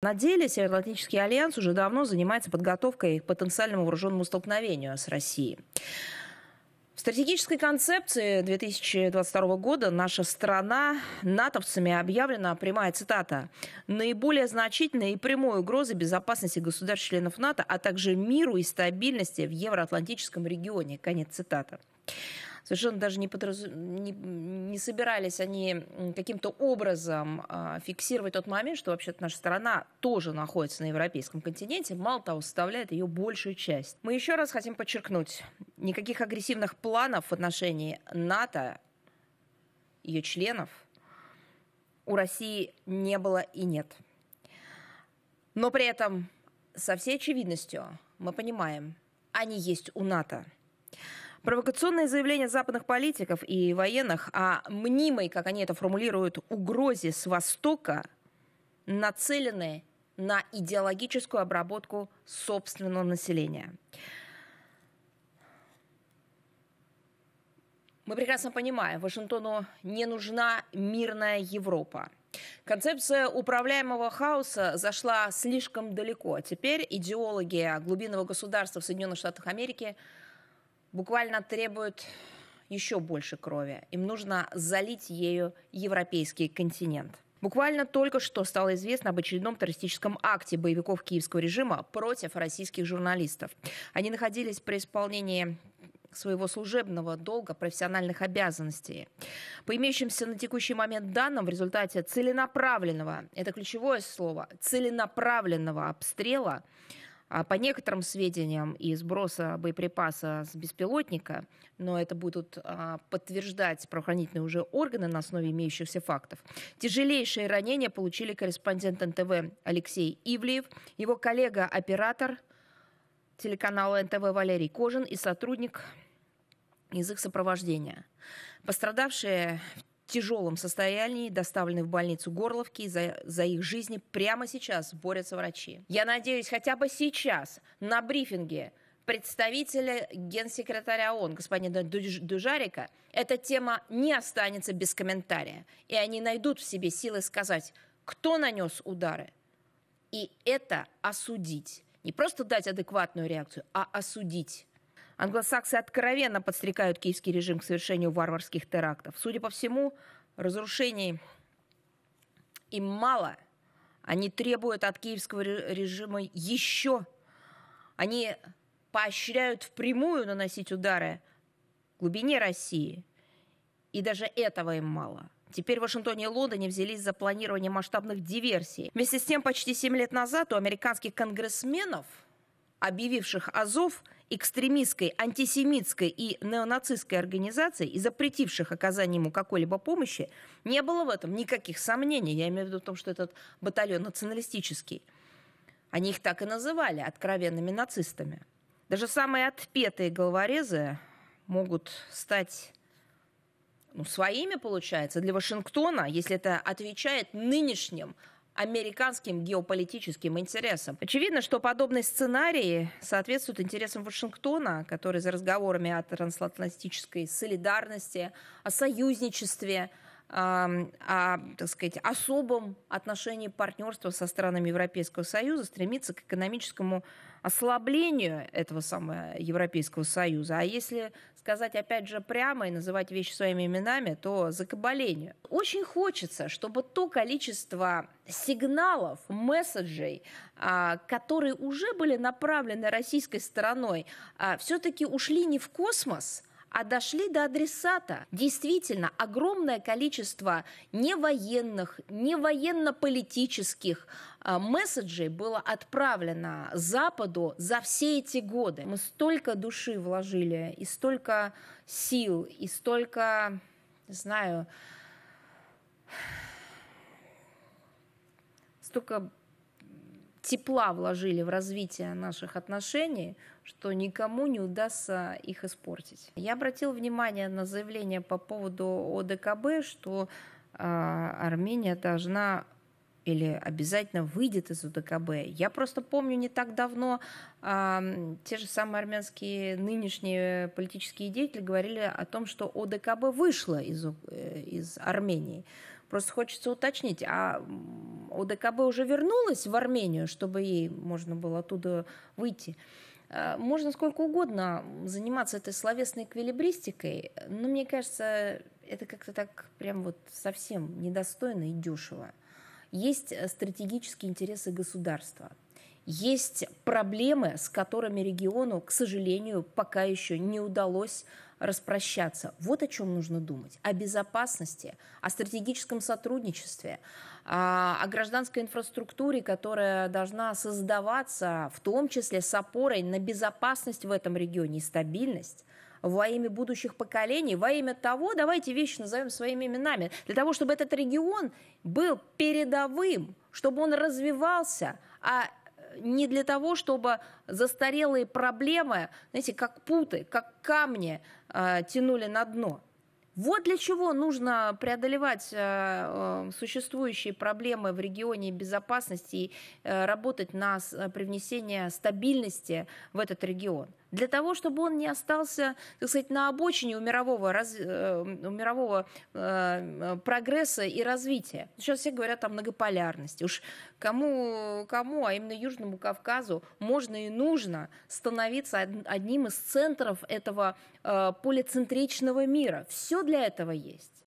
На деле Североатлантический альянс уже давно занимается подготовкой к потенциальному вооруженному столкновению с Россией. В стратегической концепции 2022 года наша страна натовцами объявлена, прямая цитата, наиболее значительной и прямой угрозой безопасности государств-членов НАТО, а также миру и стабильности в евроатлантическом регионе. Конец цитата совершенно даже не, подраз... не, не собирались они каким-то образом э, фиксировать тот момент, что вообще-то наша страна тоже находится на европейском континенте, мало того, составляет ее большую часть. Мы еще раз хотим подчеркнуть, никаких агрессивных планов в отношении НАТО, ее членов, у России не было и нет. Но при этом со всей очевидностью мы понимаем, они есть у НАТО. Провокационные заявления западных политиков и военных о мнимой, как они это формулируют, угрозе с Востока нацелены на идеологическую обработку собственного населения. Мы прекрасно понимаем, Вашингтону не нужна мирная Европа. Концепция управляемого хаоса зашла слишком далеко. Теперь идеологи глубинного государства в Соединенных Штатах Америки – буквально требуют еще больше крови. Им нужно залить ею европейский континент. Буквально только что стало известно об очередном террористическом акте боевиков киевского режима против российских журналистов. Они находились при исполнении своего служебного долга, профессиональных обязанностей. По имеющимся на текущий момент данным, в результате целенаправленного, это ключевое слово, целенаправленного обстрела а, по некоторым сведениям и сброса боеприпаса с беспилотника, но это будут а, подтверждать правоохранительные уже органы на основе имеющихся фактов, тяжелейшие ранения получили корреспондент НТВ Алексей Ивлеев, его коллега-оператор телеканала НТВ Валерий Кожин и сотрудник из их сопровождения. Пострадавшие тяжелом состоянии, доставлены в больницу Горловки. За, за их жизни прямо сейчас борются врачи. Я надеюсь, хотя бы сейчас на брифинге представителя генсекретаря ООН, господина Дужарика, эта тема не останется без комментария. И они найдут в себе силы сказать, кто нанес удары. И это осудить. Не просто дать адекватную реакцию, а осудить. Англосаксы откровенно подстрекают киевский режим к совершению варварских терактов. Судя по всему, разрушений им мало. Они требуют от киевского режима еще. Они поощряют впрямую наносить удары в глубине России. И даже этого им мало. Теперь в Вашингтоне и Лондоне взялись за планирование масштабных диверсий. Вместе с тем, почти 7 лет назад у американских конгрессменов – объявивших Азов экстремистской, антисемитской и неонацистской организацией и запретивших оказание ему какой-либо помощи, не было в этом никаких сомнений. Я имею в виду в том, что этот батальон националистический. Они их так и называли, откровенными нацистами. Даже самые отпетые головорезы могут стать ну, своими, получается, для Вашингтона, если это отвечает нынешним американским геополитическим интересам. Очевидно, что подобные сценарии соответствуют интересам Вашингтона, который за разговорами о трансатлантической солидарности, о союзничестве, о, так сказать, особом отношении партнерства со странами Европейского Союза, стремится к экономическому ослаблению этого самого Европейского Союза. А если сказать, опять же, прямо и называть вещи своими именами, то закабалению. Очень хочется, чтобы то количество сигналов, месседжей, а, которые уже были направлены российской стороной, а, все-таки ушли не в космос – а дошли до адресата. Действительно, огромное количество не военных, не военно-политических а, месседжей было отправлено Западу за все эти годы. Мы столько души вложили, и столько сил, и столько, не знаю, столько тепла вложили в развитие наших отношений, что никому не удастся их испортить. Я обратил внимание на заявление по поводу ОДКБ, что э, Армения должна или обязательно выйдет из ОДКБ. Я просто помню не так давно э, те же самые армянские нынешние политические деятели говорили о том, что ОДКБ вышла из, э, из Армении. Просто хочется уточнить, а ОДКБ уже вернулась в Армению, чтобы ей можно было оттуда выйти? Э, можно сколько угодно заниматься этой словесной эквилибристикой, но мне кажется, это как-то так прям вот совсем недостойно и дешево. Есть э, стратегические интересы государства, есть проблемы, с которыми региону, к сожалению, пока еще не удалось распрощаться. Вот о чем нужно думать. О безопасности, о стратегическом сотрудничестве, а, о гражданской инфраструктуре, которая должна создаваться в том числе с опорой на безопасность в этом регионе и стабильность во имя будущих поколений, во имя того, давайте вещи назовем своими именами, для того, чтобы этот регион был передовым, чтобы он развивался, а не для того, чтобы застарелые проблемы, знаете, как путы, как камни э, тянули на дно. Вот для чего нужно преодолевать э, существующие проблемы в регионе безопасности и э, работать на привнесение стабильности в этот регион для того, чтобы он не остался, так сказать, на обочине у мирового, раз, э, у мирового э, прогресса и развития. Сейчас все говорят о многополярности. Уж кому, кому, а именно Южному Кавказу можно и нужно становиться одним из центров этого э, полицентричного мира. Все для этого есть.